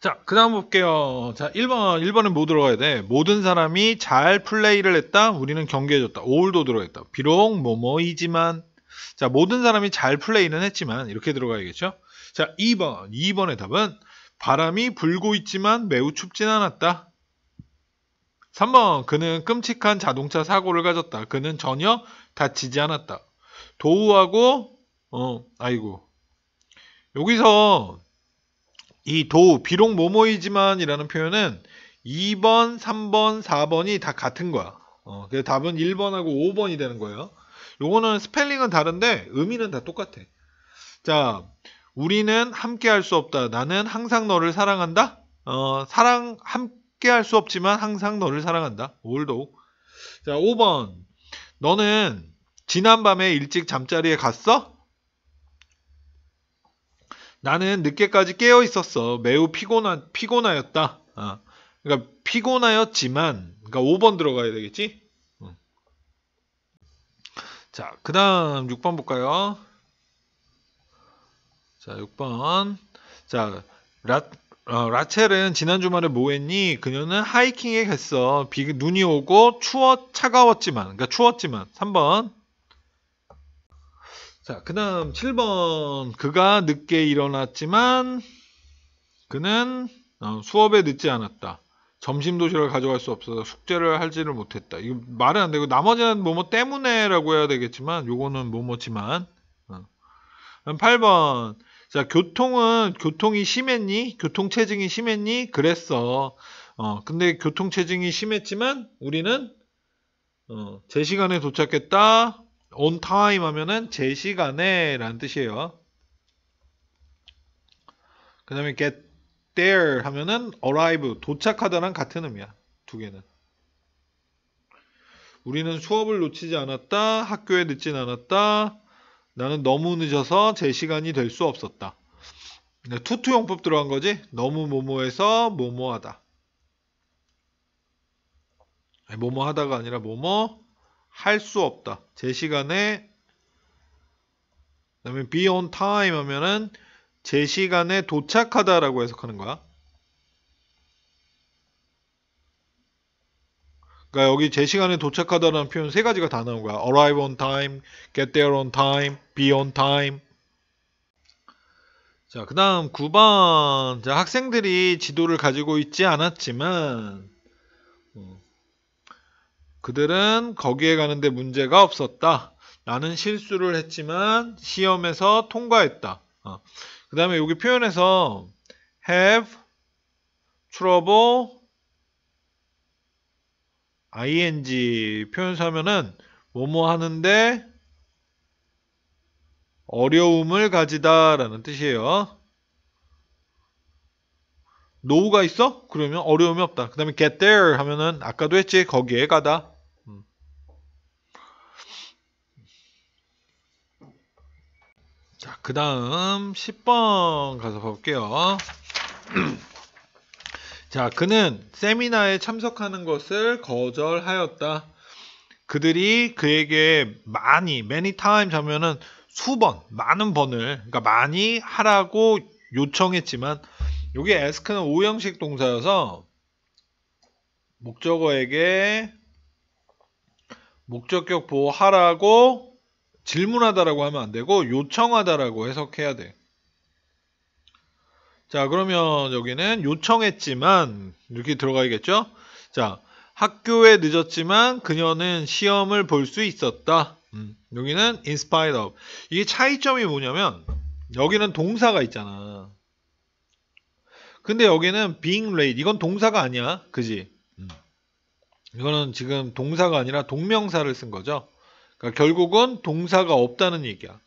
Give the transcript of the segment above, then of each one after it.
자, 그 다음 볼게요. 자, 1번. 1번은 뭐 들어가야 돼? 모든 사람이 잘 플레이를 했다. 우리는 경계해줬다. 오울도 들어갔다 비록 뭐뭐이지만. 자, 모든 사람이 잘 플레이는 했지만. 이렇게 들어가야겠죠? 자, 2번. 2번의 답은 바람이 불고 있지만 매우 춥진 않았다. 3번. 그는 끔찍한 자동차 사고를 가졌다. 그는 전혀 다치지 않았다. 도우하고, 어, 아이고. 여기서 이 도, 비록 모모이지만이라는 표현은 2번, 3번, 4번이 다 같은 거야. 어, 그래서 답은 1번하고 5번이 되는 거예요. 요거는 스펠링은 다른데 의미는 다 똑같아. 자, 우리는 함께 할 수 없다. 나는 항상 너를 사랑한다. 어, 사랑, 함께 할 수 없지만 항상 너를 사랑한다. 올도. 자, 5번. 너는 지난밤에 일찍 잠자리에 갔어? 나는 늦게까지 깨어 있었어. 매우 피곤하, 피곤하였다. 아, 그러니까 피곤하였지만, 그러니까 5번 들어가야 되겠지? 어. 자, 그 다음 6번 볼까요? 자, 6번. 자, 라, 어, 라첼은 지난 주말에 뭐 했니? 그녀는 하이킹에 갔어. 비, 눈이 오고 추워, 차가웠지만, 그러니까 추웠지만. 3번. 자, 그 다음 7번. 그가 늦게 일어났지만 그는 어, 수업에 늦지 않았다. 점심 도시락을 가져갈 수 없어서 숙제를 하지를 못했다. 이거 말은 안 되고 나머지는 뭐 뭐 때문에라고 해야 되겠지만 요거는 뭐뭐지만 8번 어. 자 교통은 교통이 심했니? 교통체증이 심했니? 그랬어. 어 근데 교통체증이 심했지만 우리는 어, 제 시간에 도착했다. on time 하면은 제 시간에 라는 뜻이에요. 그 다음에 get there 하면은 arrive 도착하다랑 같은 의미야. 두 개는. 우리는 수업을 놓치지 않았다. 학교에 늦진 않았다. 나는 너무 늦어서 제 시간이 될 수 없었다. 투투 용법 들어간 거지? 너무 모모해서 모모하다. 모모하다가 아니라 모모 할수 없다. 제 시간에 그다음에 be on time 하면은 제 시간에 도착하다라고 해석하는 거야. 그러니까 여기 제 시간에 도착하다라는 표현 세 가지가 다 나온 거야. arrive on time, get there on time, be on time. 자, 그 다음 9번. 자, 학생들이 지도를 가지고 있지 않았지만, 어, 그들은 거기에 가는데 문제가 없었다. 나는 실수를 했지만 시험에서 통과했다. 어. 그 다음에 여기 표현에서 have trouble ing 표현사면은 뭐뭐 하는데 어려움을 가지다 라는 뜻이에요. 노우가 있어? 그러면 어려움이 없다. 그 다음에 get there 하면은 아까도 했지 거기에 가다. 음. 자, 그 다음 10번 가서 볼게요. 자, 그는 세미나에 참석하는 것을 거절하였다. 그들이 그에게 많이, many times 하면은 수번, 많은 번을, 그러니까 많이 하라고 요청했지만 여기 ask는 5형식 동사여서 목적어에게 목적격 보호하라고 질문하다라고 하면 안되고 요청하다라고 해석해야 돼. 자 그러면 여기는 요청했지만 이렇게 들어가야겠죠? 자 학교에 늦었지만 그녀는 시험을 볼 수 있었다. 음, 여기는 in spite of 이게 차이점이 뭐냐면 여기는 동사가 있잖아. 근데 여기는 being laid 이건 동사가 아니야 그지 음. 이거는 지금 동사가 아니라 동명사를 쓴 거죠 그러니까 결국은 동사가 없다는 얘기야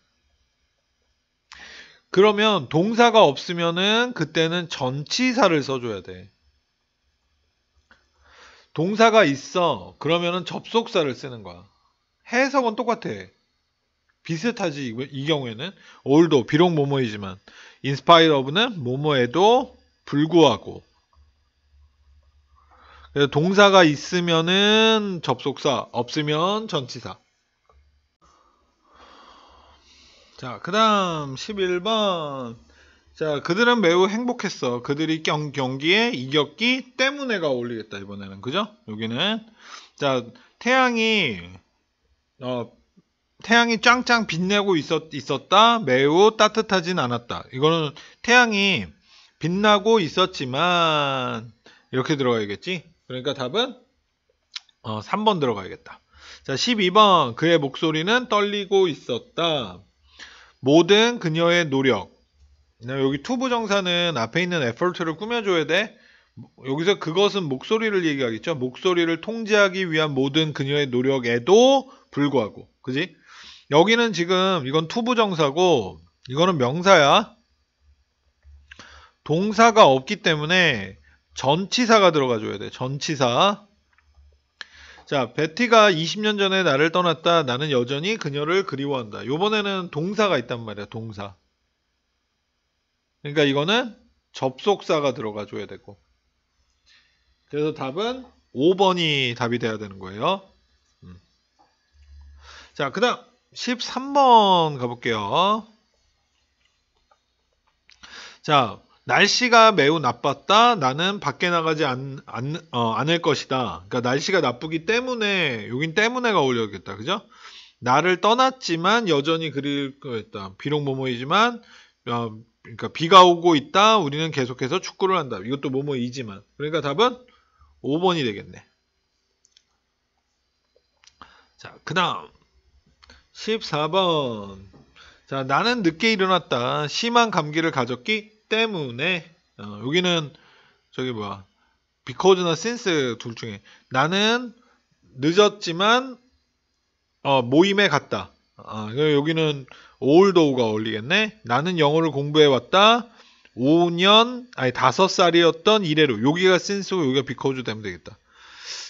그러면 동사가 없으면은 그때는 전치사를 써줘야 돼 동사가 있어 그러면은 접속사를 쓰는 거야 해석은 똑같아 비슷하지 이, 경우에는 although 비록 뭐뭐이지만 in s p i r e o f 는 뭐뭐에도 불구하고 동사가 있으면은 접속사, 없으면 전치사. 자, 그다음 11번. 자, 그들은 매우 행복했어. 그들이 경, 경기에 이겼기 때문에가 어울리겠다 이번에는. 그죠? 여기는 자, 태양이 어 태양이 짱짱 빛내고 있었, 있었다. 매우 따뜻하진 않았다. 이거는 태양이 빛나고 있었지만 이렇게 들어가야겠지? 그러니까 답은 어, 3번 들어가야겠다. 자, 12번 그의 목소리는 떨리고 있었다. 모든 그녀의 노력. 여기 투부 정사는 앞에 있는 에퍼트를 꾸며줘야 돼. 여기서 그것은 목소리를 얘기하겠죠. 목소리를 통제하기 위한 모든 그녀의 노력에도 불구하고, 그지? 여기는 지금 이건 투부 정사고 이거는 명사야. 동사가 없기 때문에 전치사가 들어가줘야 돼. 전치사. 자, 베티가 20년 전에 나를 떠났다. 나는 여전히 그녀를 그리워한다. 요번에는 동사가 있단 말이야. 동사. 그러니까 이거는 접속사가 들어가줘야 되고. 그래서 답은 5번이 답이 돼야 되는 거예요. 음. 자, 그 다음 13번 가볼게요. 자, 날씨가 매우 나빴다. 나는 밖에 나가지 않, 않, 어, 않을 것이다. 그러니까 날씨가 나쁘기 때문에 여긴 때문에가 어울려야겠다. 그죠? 나를 떠났지만 여전히 그릴 거였다. 비록 모모이지만 어, 그러니까 비가 오고 있다. 우리는 계속해서 축구를 한다. 이것도 모모이지만. 그러니까 답은 5번이 되겠네. 자, 그다음 14번. 자, 나는 늦게 일어났다. 심한 감기를 가졌기 때문에 어, 여기는 저기 뭐야 because나 since 둘 중에 나는 늦었지만 어, 모임에 갔다. 아, 여기는 올더우가 어울리겠네. 나는 영어를 공부해 왔다. 5년 아니 5살이었던 이래로 여기가 since고 여기가 because 되면 되겠다.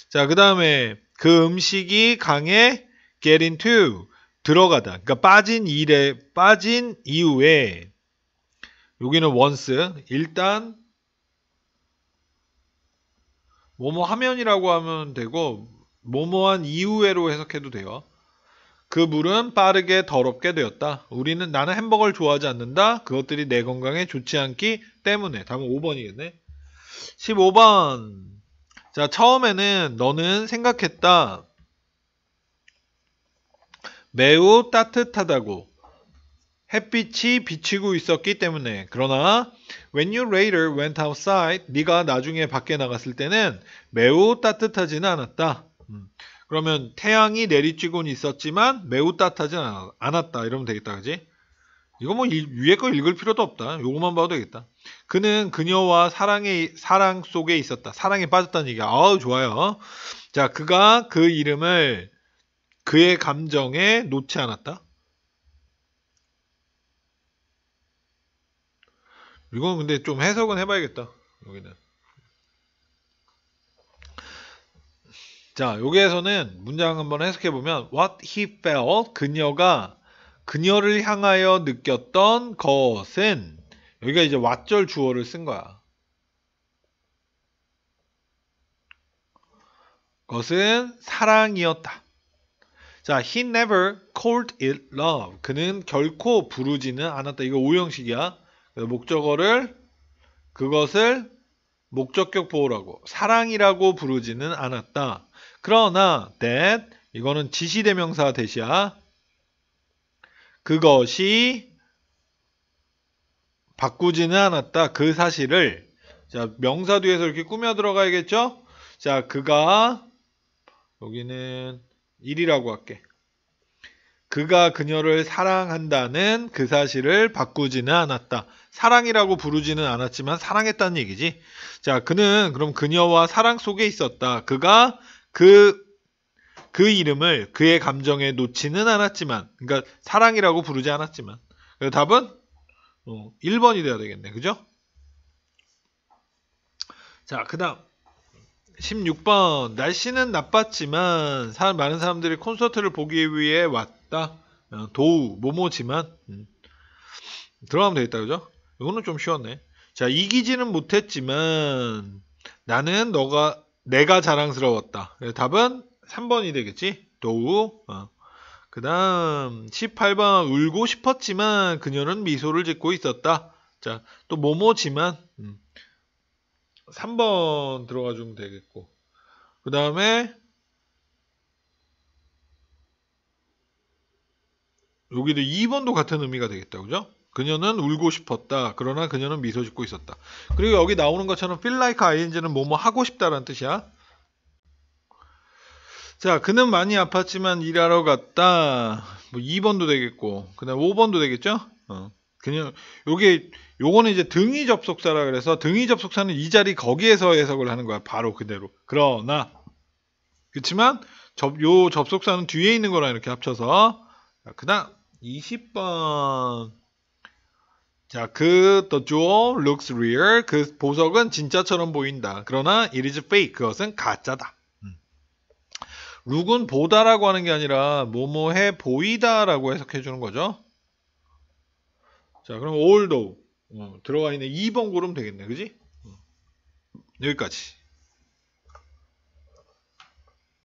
자, 그다음에 그 음식이 강에 get into 들어가다. 그러니까 빠진 일에 빠진 이후에 여기는 once. 일단 뭐뭐 하면이라고 하면 되고 뭐뭐한 이후에로 해석해도 돼요. 그 물은 빠르게 더럽게 되었다. 우리는 나는 햄버거를 좋아하지 않는다. 그것들이 내 건강에 좋지 않기 때문에. 다음은 5번이겠네. 15번. 자, 처음에는 너는 생각했다. 매우 따뜻하다고. 햇빛이 비치고 있었기 때문에 그러나 when you later went outside 네가 나중에 밖에 나갔을 때는 매우 따뜻하지는 않았다. 음. 그러면 태양이 내리쬐곤 있었지만 매우 따뜻하진 않았다. 이러면 되겠다. 그지? 이거 뭐 위에 거 읽을 필요도 없다. 요거만 봐도 되겠다. 그는 그녀와 사랑의 사랑 속에 있었다. 사랑에 빠졌다는 얘기야. 아우 좋아요. 자, 그가 그 이름을 그의 감정에 놓지 않았다. 이건 근데 좀 해석은 해봐야겠다. 여기는. 자, 여기에서는 문장 한번 해석해 보면 what he felt 그녀가 그녀를 향하여 느꼈던 것은 여기가 이제 왓절 주어를 쓴 거야. 것은 사랑이었다. 자, he never called it love. 그는 결코 부르지는 않았다. 이거 오형식이야. 목적어를 그것을 목적격 보호라고 사랑이라고 부르지는 않았다. 그러나 that 이거는 지시대명사 대시야. 그것이 바꾸지는 않았다. 그 사실을 자 명사 뒤에서 이렇게 꾸며 들어가야겠죠? 자 그가 여기는 1이라고 할게. 그가 그녀를 사랑한다는 그 사실을 바꾸지는 않았다. 사랑이라고 부르지는 않았지만 사랑했다는 얘기지. 자, 그는 그럼 그녀와 사랑 속에 있었다. 그가 그, 그 이름을 그의 감정에 놓지는 않았지만, 그러니까 사랑이라고 부르지 않았지만. 답은 어, 1번이 돼야 되겠네. 그죠? 자, 그 다음. 16번. 날씨는 나빴지만, 사, 많은 사람들이 콘서트를 보기 위해 왔다. 없다. 어, 도우 모모지만 음. 들어가면 되겠다 그죠? 이거는 좀 쉬웠네. 자 이기지는 못했지만 나는 너가 내가 자랑스러웠다. 답은 3번이 되겠지. 도우. 어. 그 다음 18번 울고 싶었지만 그녀는 미소를 짓고 있었다. 자 또 모모지만 음. 3번 들어가 주면 되겠고 그 다음에 여기도 2번도 같은 의미가 되겠다. 그죠? 그녀는 울고 싶었다. 그러나 그녀는 미소 짓고 있었다. 그리고 여기 나오는 것처럼 feel like ing는 뭐 뭐 하고 싶다라는 뜻이야. 자, 그는 많이 아팠지만 일하러 갔다. 뭐 2번도 되겠고. 그다음 5번도 되겠죠? 어. 그냥 요게 요거는 이제 등이 접속사라 그래서 등이 접속사는 이 자리 거기에서 해석을 하는 거야. 바로 그대로. 그러나 그렇지만 접, 요 접속사는 뒤에 있는 거랑 이렇게 합쳐서 그다음 20번 자, 그 t 조 e j e w l o o k s real. 그 보석은 진짜처럼 보인다. 그러나 it is fake. 그것은 가짜다. 음. 룩은 보다라고 하는 게 아니라 뭐뭐해 보이다라고 해석해 주는 거죠. 자, 그럼 a l t h 어, 들어가 있는 2번 고르면 되겠네. 그지? 어. 여기까지.